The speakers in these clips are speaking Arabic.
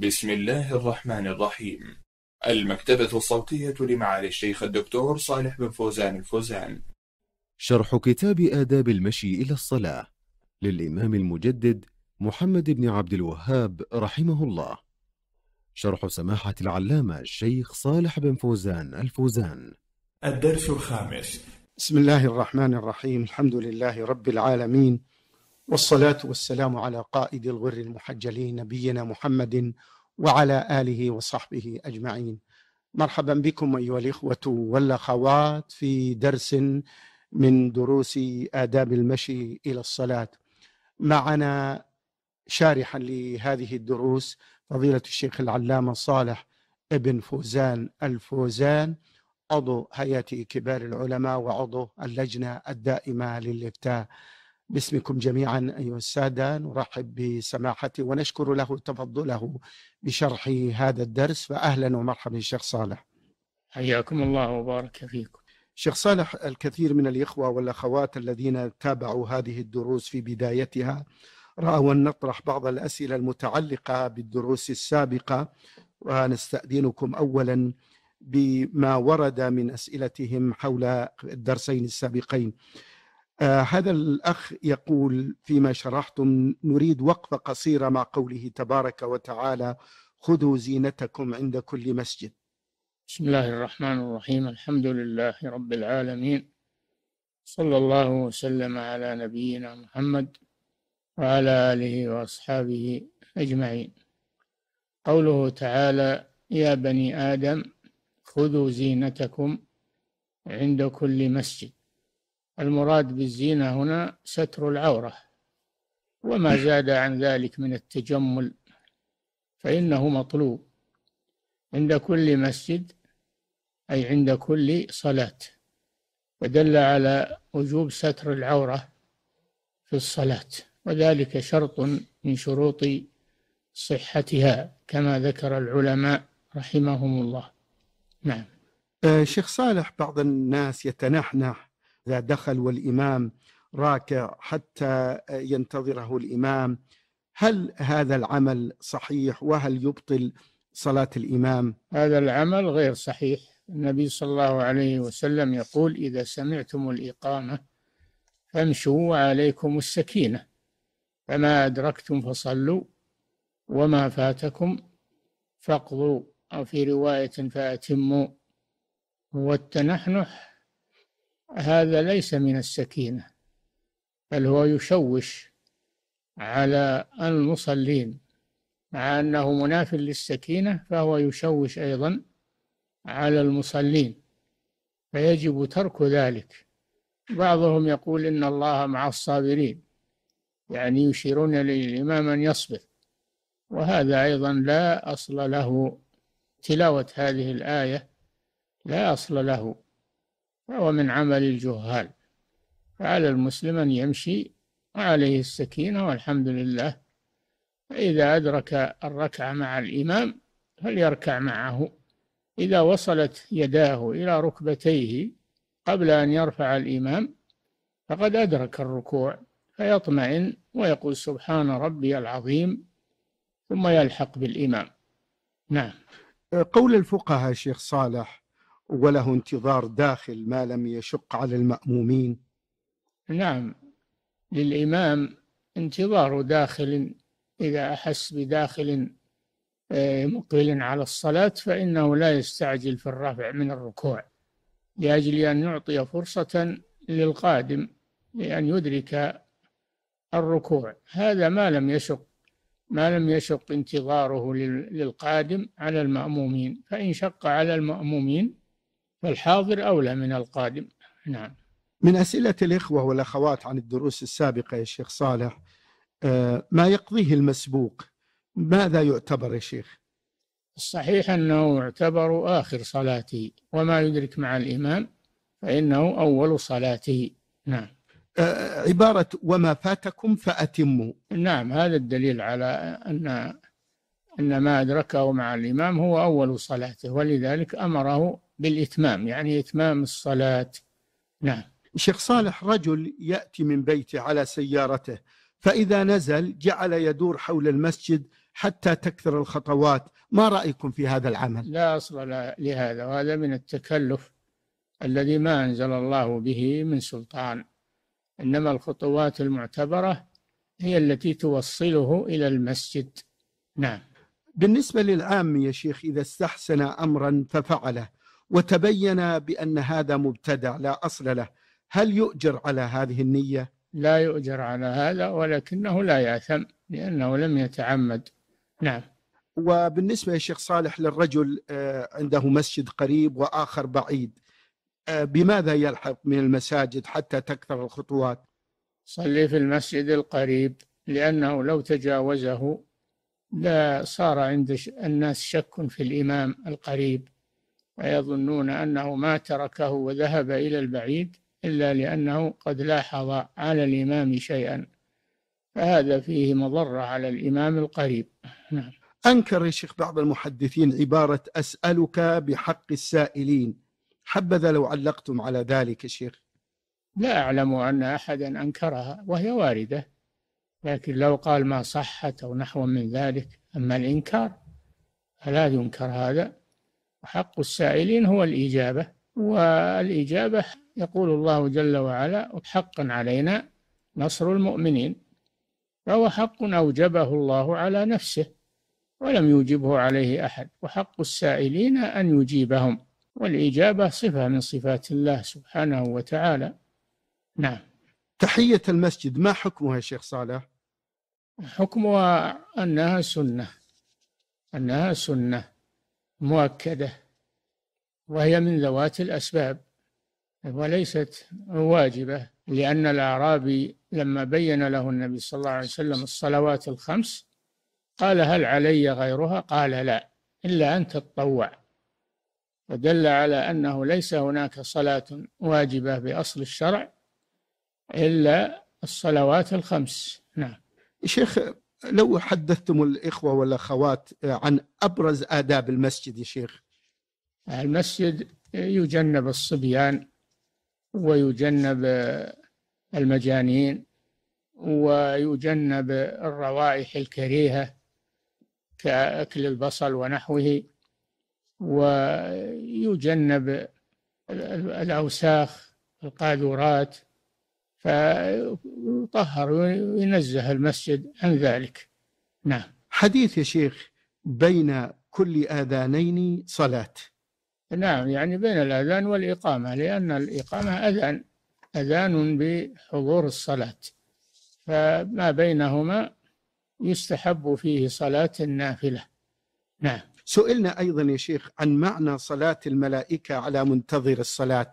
بسم الله الرحمن الرحيم المكتبة الصوتية لمعالي الشيخ الدكتور صالح بن فوزان الفوزان شرح كتاب آداب المشي إلى الصلاة للإمام المجدد محمد بن عبد الوهاب رحمه الله شرح سماحة العلامة الشيخ صالح بن فوزان الفوزان الدرس الخامس بسم الله الرحمن الرحيم الحمد لله رب العالمين والصلاة والسلام على قائد الغر المحجلين نبينا محمد وعلى آله وصحبه أجمعين مرحبا بكم أيها الإخوة والأخوات في درس من دروس آداب المشي إلى الصلاة معنا شارحا لهذه الدروس فضيلة الشيخ العلامة صالح ابن فوزان الفوزان عضو هيئة كبار العلماء وعضو اللجنة الدائمة للإفتاء باسمكم جميعا أيها السادة نرحب بسماحته ونشكر له تفضله بشرح هذا الدرس فأهلا ومرحبا الشيخ صالح حياكم الله وبارك فيكم شيخ صالح الكثير من الإخوة والأخوات الذين تابعوا هذه الدروس في بدايتها رأوا أن نطرح بعض الأسئلة المتعلقة بالدروس السابقة ونستأذنكم أولا بما ورد من أسئلتهم حول الدرسين السابقين آه هذا الأخ يقول فيما شرحتم نريد وقفة قصيرة مع قوله تبارك وتعالى خذوا زينتكم عند كل مسجد بسم الله الرحمن الرحيم الحمد لله رب العالمين صلى الله وسلم على نبينا محمد وعلى آله وأصحابه أجمعين قوله تعالى يا بني آدم خذوا زينتكم عند كل مسجد المراد بالزينة هنا ستر العورة وما زاد عن ذلك من التجمل فإنه مطلوب عند كل مسجد أي عند كل صلاة ودل على وجوب ستر العورة في الصلاة وذلك شرط من شروط صحتها كما ذكر العلماء رحمهم الله نعم آه، شيخ صالح بعض الناس يتنحنح إذا دخل والإمام راكع حتى ينتظره الإمام هل هذا العمل صحيح وهل يبطل صلاة الإمام؟ هذا العمل غير صحيح النبي صلى الله عليه وسلم يقول إذا سمعتم الإقامة فامشوا وعليكم السكينة فما أدركتم فصلوا وما فاتكم فاقضوا أو في رواية فأتموا والتنحنح هذا ليس من السكينة بل هو يشوش على المصلين مع أنه مناف للسكينة فهو يشوش أيضا على المصلين فيجب ترك ذلك بعضهم يقول إن الله مع الصابرين يعني يشيرون للإمام أن يصبر وهذا أيضا لا أصل له تلاوة هذه الآية لا أصل له فهو من عمل الجهال فعلى المسلم أن يمشي وعليه السكينة والحمد لله فإذا أدرك الركعة مع الإمام فليركع معه إذا وصلت يداه إلى ركبتيه قبل أن يرفع الإمام فقد أدرك الركوع فيطمئن ويقول سبحان ربي العظيم ثم يلحق بالإمام نعم قول الفقهاء شيخ صالح وله انتظار داخل ما لم يشق على المأمومين نعم للإمام انتظار داخل إذا أحس بداخل آه، مقبل على الصلاة فإنه لا يستعجل في الرفع من الركوع لأجل أن يعطي فرصة للقادم لأن يدرك الركوع هذا ما لم يشق ما لم يشق انتظاره للقادم على المأمومين فإن شق على المأمومين فالحاضر أولى من القادم نعم من أسئلة الإخوة والأخوات عن الدروس السابقة يا شيخ صالح آه، ما يقضيه المسبوق ماذا يعتبر يا شيخ الصحيح أنه يعتبر آخر صلاته وما يدرك مع الإمام فإنه أول صلاته نعم آه، عبارة وما فاتكم فأتموا نعم هذا الدليل على أن أن ما أدركه مع الإمام هو أول صلاته ولذلك أمره بالإتمام يعني إتمام الصلاة نعم شيخ صالح رجل يأتي من بيته على سيارته فإذا نزل جعل يدور حول المسجد حتى تكثر الخطوات ما رأيكم في هذا العمل؟ لا أصل لهذا وهذا من التكلف الذي ما أنزل الله به من سلطان إنما الخطوات المعتبرة هي التي توصله إلى المسجد نعم بالنسبة للعام يا شيخ إذا استحسن أمرا ففعله وتبين بأن هذا مبتدع لا أصل له هل يؤجر على هذه النية؟ لا يؤجر على هذا ولكنه لا يأثم لأنه لم يتعمد نعم وبالنسبة يا شيخ صالح للرجل آه، عنده مسجد قريب وآخر بعيد آه، بماذا يلحق من المساجد حتى تكثر الخطوات صلي في المسجد القريب لأنه لو تجاوزه لا صار عند الناس شك في الإمام القريب ويظنون أنه ما تركه وذهب إلى البعيد إلا لأنه قد لاحظ على الإمام شيئا فهذا فيه مضرة على الإمام القريب نعم أنكر يا شيخ بعض المحدثين عبارة أسألك بحق السائلين حبذا لو علقتم على ذلك يا شيخ لا أعلم أن أحدا أنكرها وهي واردة لكن لو قال ما صحت أو نحو من ذلك أما الإنكار فلا ينكر هذا وحق السائلين هو الإجابة والإجابة يقول الله جل وعلا حقا علينا نصر المؤمنين فهو حق أوجبه الله على نفسه ولم يوجبه عليه أحد وحق السائلين أن يجيبهم والإجابة صفة من صفات الله سبحانه وتعالى نعم تحية المسجد ما حكمها يا شيخ صالح؟ حكمها أنها سنة أنها سنة مؤكدة وهي من ذوات الأسباب وليست واجبة لأن الأعرابي لما بين له النبي صلى الله عليه وسلم الصلوات الخمس قال هل علي غيرها قال لا إلا أن تتطوع ودل على أنه ليس هناك صلاة واجبة بأصل الشرع إلا الصلوات الخمس نعم شيخ لو حدثتم الإخوة والأخوات عن أبرز آداب المسجد يا شيخ المسجد يجنب الصبيان ويجنب المجانين ويجنب الروائح الكريهة كأكل البصل ونحوه ويجنب الأوساخ القاذورات فيطهر وينزه المسجد عن ذلك نعم حديث يا شيخ بين كل آذانين صلاة نعم يعني بين الأذان والإقامة لأن الإقامة أذان أذان بحضور الصلاة فما بينهما يستحب فيه صلاة النافلة نعم سئلنا أيضا يا شيخ عن معنى صلاة الملائكة على منتظر الصلاة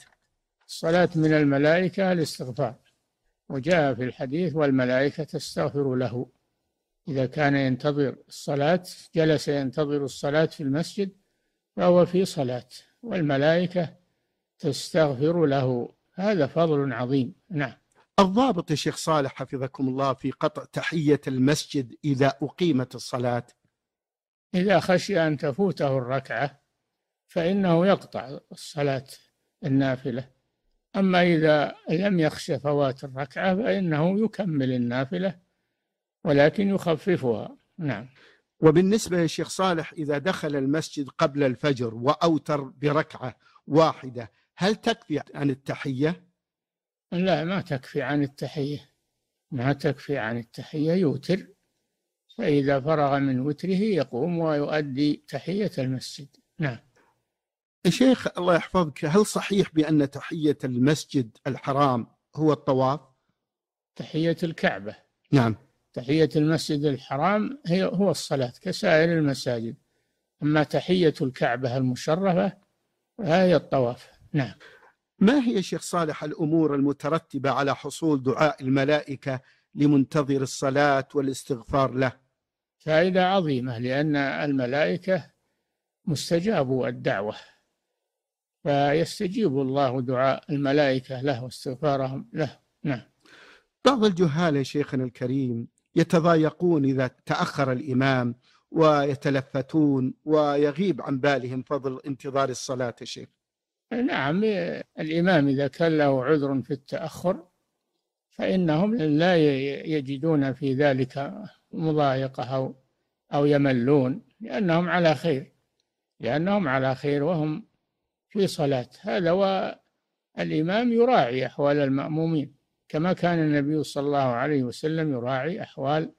الصلاة من الملائكة الاستغفار وجاء في الحديث والملائكة تستغفر له إذا كان ينتظر الصلاة جلس ينتظر الصلاة في المسجد فهو في صلاة والملائكة تستغفر له هذا فضل عظيم نعم الضابط يا شيخ صالح حفظكم الله في قطع تحية المسجد إذا أقيمت الصلاة إذا خشي أن تفوته الركعة فإنه يقطع الصلاة النافلة أما إذا لم يخش فوات الركعة فإنه يكمل النافلة ولكن يخففها نعم وبالنسبة للشيخ صالح إذا دخل المسجد قبل الفجر وأوتر بركعة واحدة هل تكفي عن التحية؟ لا ما تكفي عن التحية ما تكفي عن التحية يوتر فإذا فرغ من وتره يقوم ويؤدي تحية المسجد نعم شيخ الله يحفظك هل صحيح بأن تحية المسجد الحرام هو الطواف تحية الكعبة نعم تحية المسجد الحرام هي هو الصلاة كسائر المساجد أما تحية الكعبة المشرفة فهي الطواف نعم ما هي شيخ صالح الأمور المترتبة على حصول دعاء الملائكة لمنتظر الصلاة والاستغفار له فائدة عظيمة لأن الملائكة مستجابوا الدعوة فيستجيب الله دعاء الملائكة له واستغفارهم له نعم بعض الجهال يا شيخنا الكريم يتضايقون إذا تأخر الإمام ويتلفتون ويغيب عن بالهم فضل انتظار الصلاة يا شيخ نعم الإمام إذا كان له عذر في التأخر فإنهم لا يجدون في ذلك مضايقة أو أو يملون لأنهم على خير لأنهم على خير وهم في صلاة هذا والإمام يراعي أحوال المأمومين كما كان النبي صلى الله عليه وسلم يراعي أحوال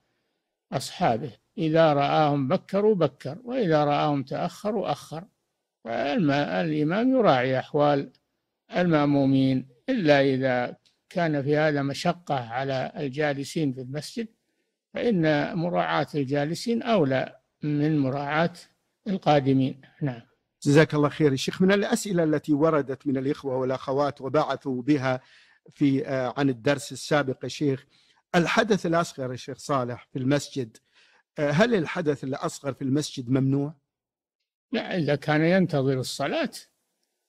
أصحابه إذا رآهم بكروا بكر وإذا رآهم تأخروا أخر الإمام يراعي أحوال المأمومين إلا إذا كان في هذا مشقة على الجالسين في المسجد فإن مراعاة الجالسين أولى من مراعاة القادمين نعم جزاك الله خير الشيخ من الأسئلة التي وردت من الإخوة والأخوات وبعثوا بها في آه، عن الدرس السابق يا شيخ الحدث الأصغر يا شيخ صالح في المسجد آه، هل الحدث الأصغر في المسجد ممنوع؟ لا إذا كان ينتظر الصلاة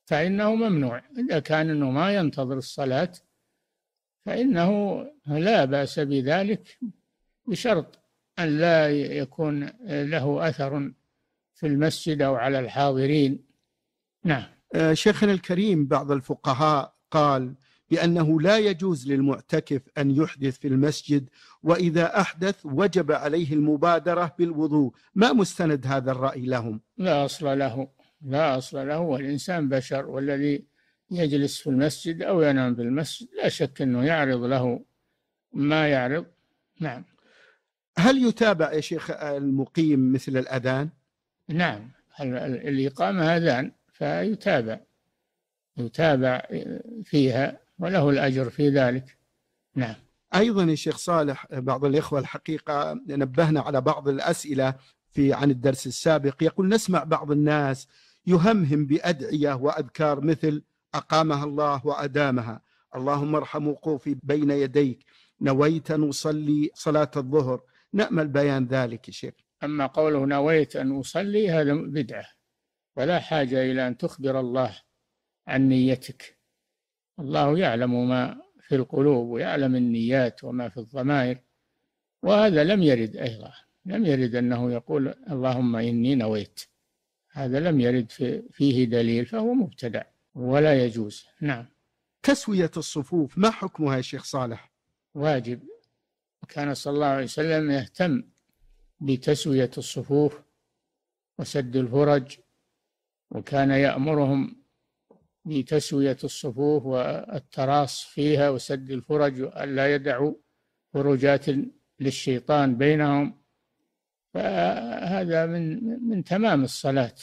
فإنه ممنوع إذا كان أنه ما ينتظر الصلاة فإنه لا بأس بذلك بشرط أن لا يكون له أثر في المسجد أو على الحاضرين نعم آه، شيخنا الكريم بعض الفقهاء قال بأنه لا يجوز للمعتكف أن يحدث في المسجد وإذا أحدث وجب عليه المبادرة بالوضوء ما مستند هذا الرأي لهم؟ لا أصل له لا أصل له والإنسان بشر والذي يجلس في المسجد أو ينام في المسجد لا شك أنه يعرض له ما يعرض نعم هل يتابع يا شيخ المقيم مثل الأذان؟ نعم الإقامة هذان فيتابع يتابع فيها وله الأجر في ذلك نعم أيضا يا شيخ صالح بعض الإخوة الحقيقة نبهنا على بعض الأسئلة في عن الدرس السابق يقول نسمع بعض الناس يهمهم بأدعية وأذكار مثل أقامها الله وأدامها اللهم ارحم وقوفي بين يديك نويت نصلي صلاة الظهر نأمل بيان ذلك يا شيخ أما قوله نويت أن أصلي هذا بدعة ولا حاجة إلى أن تخبر الله عن نيتك الله يعلم ما في القلوب ويعلم النيات وما في الضمائر وهذا لم يرد أيضا لم يرد أنه يقول اللهم إني نويت هذا لم يرد فيه دليل فهو مبتدع ولا يجوز نعم تسوية الصفوف ما حكمها يا شيخ صالح واجب كان صلى الله عليه وسلم يهتم بتسوية الصفوف وسد الفرج وكان يأمرهم بتسوية الصفوف والتراص فيها وسد الفرج وأن لا يدعوا فرجات للشيطان بينهم فهذا من من تمام الصلاة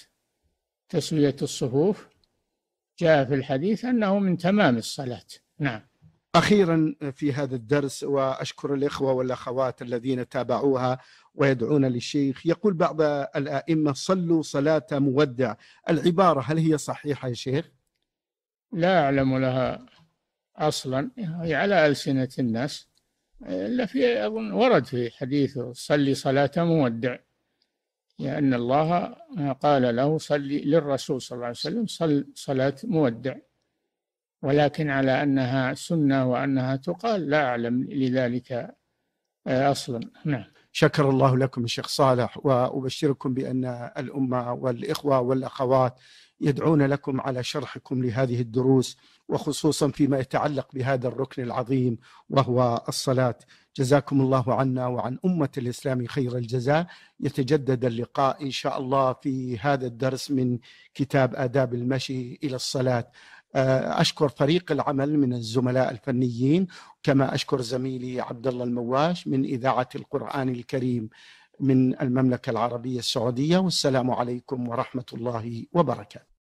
تسوية الصفوف جاء في الحديث أنه من تمام الصلاة نعم اخيرا في هذا الدرس واشكر الاخوه والاخوات الذين تابعوها ويدعون للشيخ يقول بعض الائمه صلوا صلاه مودع العباره هل هي صحيحه يا شيخ؟ لا اعلم لها اصلا هي على السنه الناس الا في اظن ورد في حديث صلي صلاه مودع لان الله قال له صلي للرسول صلى الله عليه وسلم صل صلاه مودع ولكن على أنها سنة وأنها تقال لا أعلم لذلك آه، أصلا نعم شكر الله لكم الشيخ صالح وأبشركم بأن الأمة والإخوة والأخوات يدعون لكم على شرحكم لهذه الدروس وخصوصا فيما يتعلق بهذا الركن العظيم وهو الصلاة جزاكم الله عنا وعن أمة الإسلام خير الجزاء يتجدد اللقاء إن شاء الله في هذا الدرس من كتاب آداب المشي إلى الصلاة آه، اشكر فريق العمل من الزملاء الفنيين كما اشكر زميلي عبد الله المواش من اذاعه القران الكريم من المملكه العربيه السعوديه والسلام عليكم ورحمه الله وبركاته